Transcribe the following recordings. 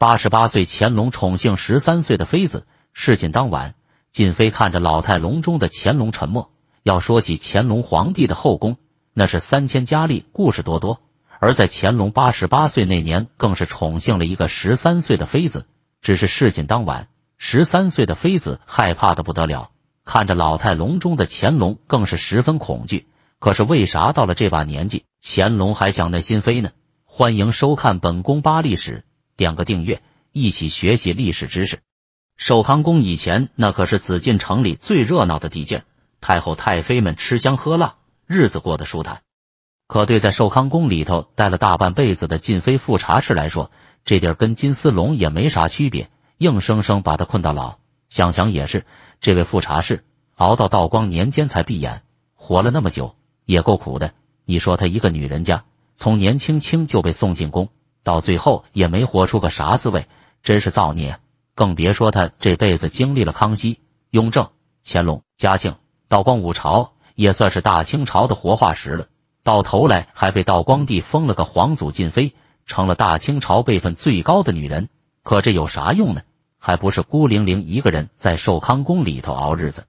八十八岁乾隆宠幸十三岁的妃子，事情当晚，瑾妃看着老态龙钟的乾隆沉默。要说起乾隆皇帝的后宫，那是三千佳丽，故事多多。而在乾隆八十八岁那年，更是宠幸了一个十三岁的妃子。只是事情当晚，十三岁的妃子害怕的不得了，看着老态龙钟的乾隆，更是十分恐惧。可是为啥到了这把年纪，乾隆还想那心扉呢？欢迎收看本宫八历史。点个订阅，一起学习历史知识。寿康宫以前那可是紫禁城里最热闹的地界，太后太妃们吃香喝辣，日子过得舒坦。可对在寿康宫里头待了大半辈子的晋妃富察氏来说，这地儿跟金丝笼也没啥区别，硬生生把她困到老。想想也是，这位富察氏熬到道光年间才闭眼，活了那么久也够苦的。你说她一个女人家，从年轻轻就被送进宫。到最后也没活出个啥滋味，真是造孽！更别说他这辈子经历了康熙、雍正、乾隆、嘉庆、道光五朝，也算是大清朝的活化石了。到头来还被道光帝封了个皇祖晋妃，成了大清朝辈分最高的女人。可这有啥用呢？还不是孤零零一个人在寿康宫里头熬日子。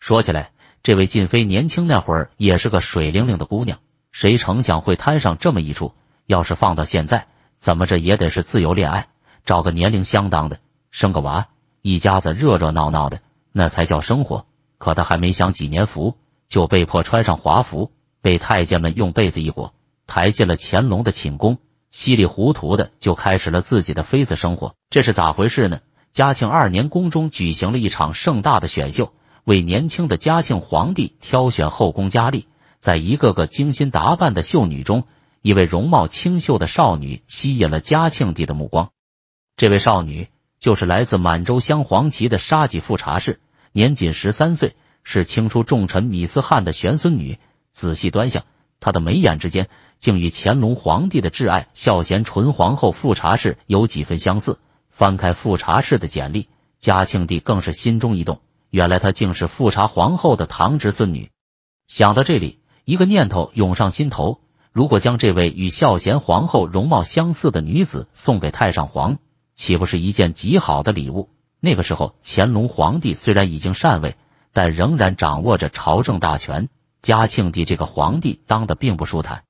说起来，这位晋妃年轻那会儿也是个水灵灵的姑娘，谁成想会摊上这么一出？要是放到现在，怎么着也得是自由恋爱，找个年龄相当的，生个娃，一家子热热闹闹的，那才叫生活。可他还没享几年福，就被迫穿上华服，被太监们用被子一裹，抬进了乾隆的寝宫，稀里糊涂的就开始了自己的妃子生活。这是咋回事呢？嘉庆二年，宫中举行了一场盛大的选秀，为年轻的嘉庆皇帝挑选后宫佳丽。在一个个精心打扮的秀女中，一位容貌清秀的少女吸引了嘉庆帝的目光。这位少女就是来自满洲镶黄旗的沙吉富察氏，年仅十三岁，是清初重臣米斯汗的玄孙女。仔细端详，她的眉眼之间竟与乾隆皇帝的挚爱孝贤纯皇后富察氏有几分相似。翻开富察氏的简历，嘉庆帝更是心中一动，原来她竟是富察皇后的堂侄孙女。想到这里，一个念头涌上心头。如果将这位与孝贤皇后容貌相似的女子送给太上皇，岂不是一件极好的礼物？那个时候，乾隆皇帝虽然已经禅位，但仍然掌握着朝政大权。嘉庆帝这个皇帝当得并不舒坦，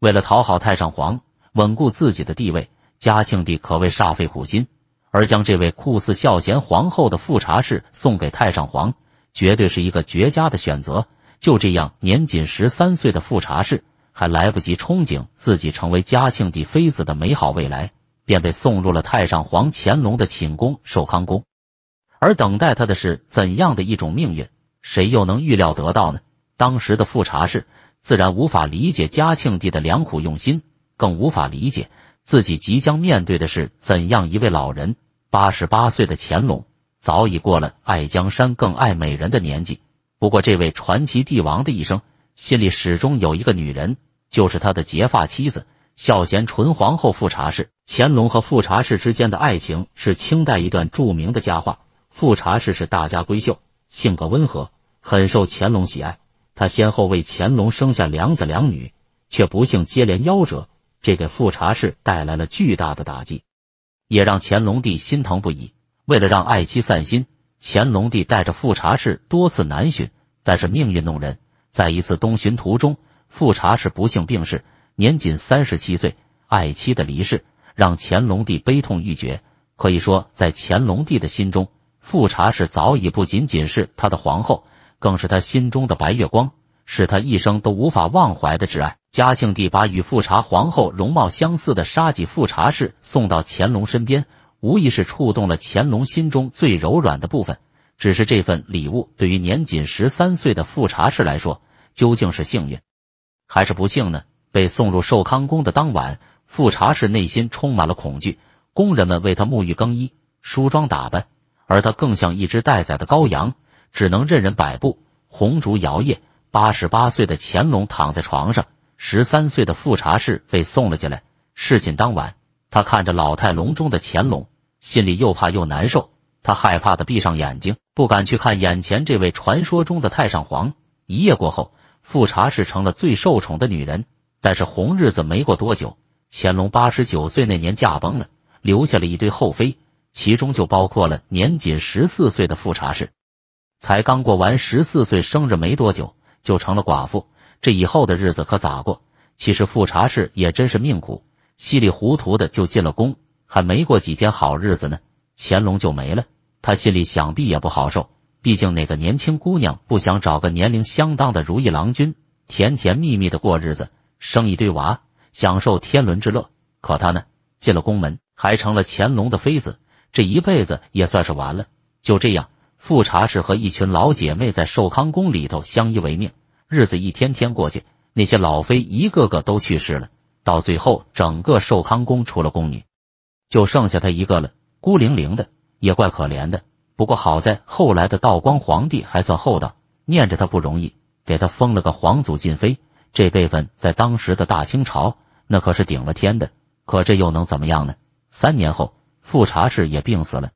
为了讨好太上皇，稳固自己的地位，嘉庆帝可谓煞费苦心。而将这位酷似孝贤皇后的富察氏送给太上皇，绝对是一个绝佳的选择。就这样，年仅十三岁的富察氏。还来不及憧憬自己成为嘉庆帝妃子的美好未来，便被送入了太上皇乾隆的寝宫寿康宫。而等待他的是怎样的一种命运？谁又能预料得到呢？当时的富察氏自然无法理解嘉庆帝的良苦用心，更无法理解自己即将面对的是怎样一位老人。八十八岁的乾隆早已过了爱江山更爱美人的年纪，不过这位传奇帝王的一生，心里始终有一个女人。就是他的结发妻子孝贤纯皇后富察氏。乾隆和富察氏之间的爱情是清代一段著名的佳话。富察氏是大家闺秀，性格温和，很受乾隆喜爱。他先后为乾隆生下两子两女，却不幸接连夭折，这给富察氏带来了巨大的打击，也让乾隆帝心疼不已。为了让爱妻散心，乾隆帝带着富察氏多次南巡，但是命运弄人，在一次东巡途中。富察氏不幸病逝，年仅三十七岁。爱妻的离世让乾隆帝悲痛欲绝。可以说，在乾隆帝的心中，富察氏早已不仅仅是他的皇后，更是他心中的白月光，是他一生都无法忘怀的挚爱。嘉庆帝把与富察皇后容貌相似的沙己富察氏送到乾隆身边，无疑是触动了乾隆心中最柔软的部分。只是这份礼物对于年仅十三岁的富察氏来说，究竟是幸运？还是不幸呢？被送入寿康宫的当晚，富察氏内心充满了恐惧。工人们为他沐浴更衣、梳妆打扮，而他更像一只待宰的羔羊，只能任人摆布。红烛摇曳，八十八岁的乾隆躺在床上，十三岁的富察氏被送了进来。事情当晚，他看着老态龙钟的乾隆，心里又怕又难受。他害怕的闭上眼睛，不敢去看眼前这位传说中的太上皇。一夜过后。富察氏成了最受宠的女人，但是红日子没过多久，乾隆八十九岁那年驾崩了，留下了一堆后妃，其中就包括了年仅十四岁的富察氏。才刚过完十四岁生日没多久，就成了寡妇，这以后的日子可咋过？其实富察氏也真是命苦，稀里糊涂的就进了宫，还没过几天好日子呢，乾隆就没了，他心里想必也不好受。毕竟哪个年轻姑娘不想找个年龄相当的如意郎君，甜甜蜜蜜的过日子，生一堆娃，享受天伦之乐？可她呢，进了宫门，还成了乾隆的妃子，这一辈子也算是完了。就这样，富察氏和一群老姐妹在寿康宫里头相依为命，日子一天天过去，那些老妃一个个都去世了，到最后，整个寿康宫除了宫女，就剩下她一个了，孤零零的，也怪可怜的。不过好在后来的道光皇帝还算厚道，念着他不容易，给他封了个皇祖晋妃，这辈分在当时的大清朝那可是顶了天的。可这又能怎么样呢？三年后，富察氏也病死了，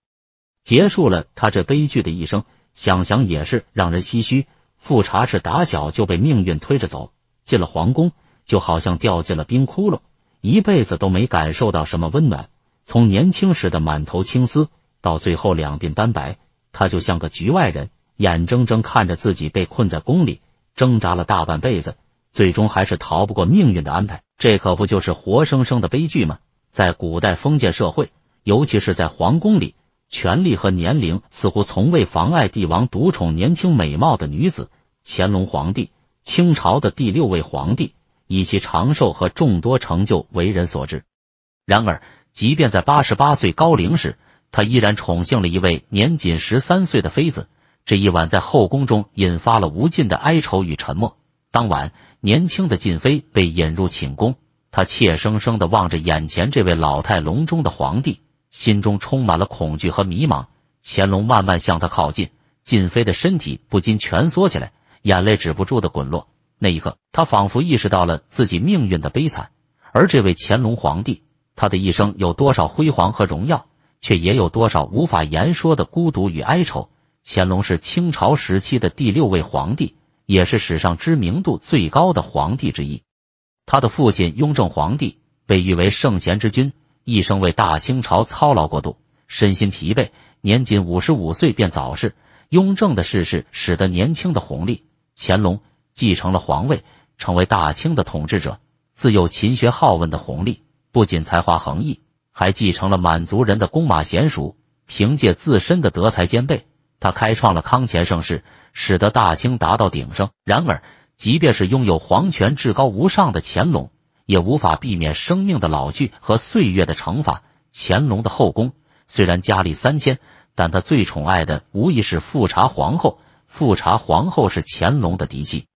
结束了他这悲剧的一生。想想也是让人唏嘘。富察氏打小就被命运推着走进了皇宫，就好像掉进了冰窟窿，一辈子都没感受到什么温暖。从年轻时的满头青丝。到最后两鬓斑白，他就像个局外人，眼睁睁看着自己被困在宫里，挣扎了大半辈子，最终还是逃不过命运的安排。这可不就是活生生的悲剧吗？在古代封建社会，尤其是在皇宫里，权力和年龄似乎从未妨碍帝王独宠年轻美貌的女子。乾隆皇帝，清朝的第六位皇帝，以其长寿和众多成就为人所知。然而，即便在八十八岁高龄时，他依然宠幸了一位年仅十三岁的妃子，这一晚在后宫中引发了无尽的哀愁与沉默。当晚，年轻的晋妃被引入寝宫，她怯生生的望着眼前这位老态龙钟的皇帝，心中充满了恐惧和迷茫。乾隆慢慢向他靠近，晋妃的身体不禁蜷缩起来，眼泪止不住的滚落。那一刻，他仿佛意识到了自己命运的悲惨。而这位乾隆皇帝，他的一生有多少辉煌和荣耀？却也有多少无法言说的孤独与哀愁。乾隆是清朝时期的第六位皇帝，也是史上知名度最高的皇帝之一。他的父亲雍正皇帝被誉为圣贤之君，一生为大清朝操劳过度，身心疲惫，年仅五十五岁便早逝。雍正的逝世使得年轻的弘历乾隆继承了皇位，成为大清的统治者。自幼勤学好问的弘历，不仅才华横溢。还继承了满族人的弓马娴熟，凭借自身的德才兼备，他开创了康乾盛世，使得大清达到鼎盛。然而，即便是拥有皇权至高无上的乾隆，也无法避免生命的老去和岁月的惩罚。乾隆的后宫虽然佳丽三千，但他最宠爱的无疑是富察皇后。富察皇后是乾隆的嫡妻，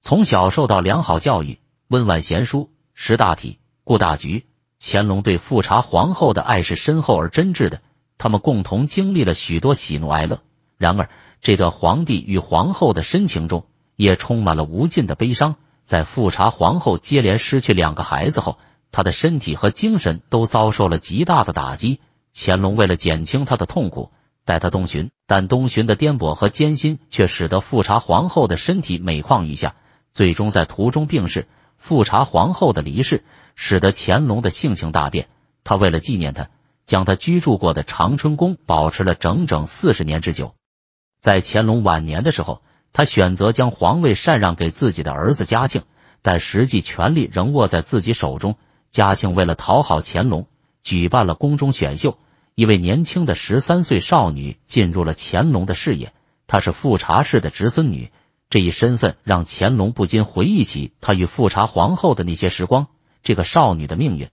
从小受到良好教育，温婉贤淑，识大体，顾大局。乾隆对富察皇后的爱是深厚而真挚的，他们共同经历了许多喜怒哀乐。然而，这段皇帝与皇后的深情中，也充满了无尽的悲伤。在富察皇后接连失去两个孩子后，她的身体和精神都遭受了极大的打击。乾隆为了减轻她的痛苦，带她东巡，但东巡的颠簸和艰辛却使得富察皇后的身体每况愈下，最终在途中病逝。富察皇后的离世，使得乾隆的性情大变。他为了纪念她，将他居住过的长春宫保持了整整四十年之久。在乾隆晚年的时候，他选择将皇位禅让给自己的儿子嘉庆，但实际权力仍握在自己手中。嘉庆为了讨好乾隆，举办了宫中选秀，一位年轻的十三岁少女进入了乾隆的视野。她是富察氏的侄孙女。这一身份让乾隆不禁回忆起他与富察皇后的那些时光。这个少女的命运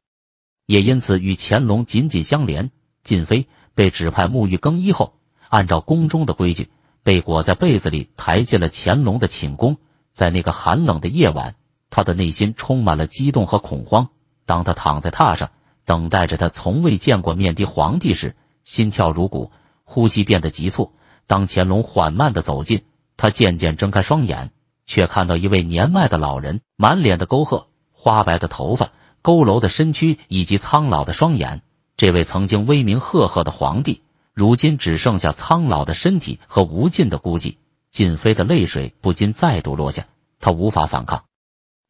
也因此与乾隆紧紧相连。晋妃被指派沐浴更衣后，按照宫中的规矩，被裹在被子里抬进了乾隆的寝宫。在那个寒冷的夜晚，她的内心充满了激动和恐慌。当她躺在榻上，等待着他从未见过面的皇帝时，心跳如鼓，呼吸变得急促。当乾隆缓慢的走近。他渐渐睁开双眼，却看到一位年迈的老人，满脸的沟壑，花白的头发，佝偻的身躯，以及苍老的双眼。这位曾经威名赫赫的皇帝，如今只剩下苍老的身体和无尽的孤寂。晋妃的泪水不禁再度落下，他无法反抗，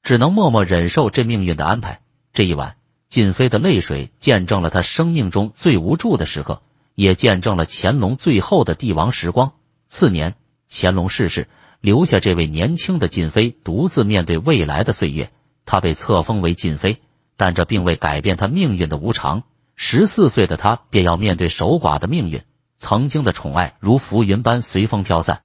只能默默忍受这命运的安排。这一晚，晋妃的泪水见证了她生命中最无助的时刻，也见证了乾隆最后的帝王时光。次年。乾隆逝世，留下这位年轻的晋妃独自面对未来的岁月。她被册封为晋妃，但这并未改变她命运的无常。十四岁的她便要面对守寡的命运，曾经的宠爱如浮云般随风飘散。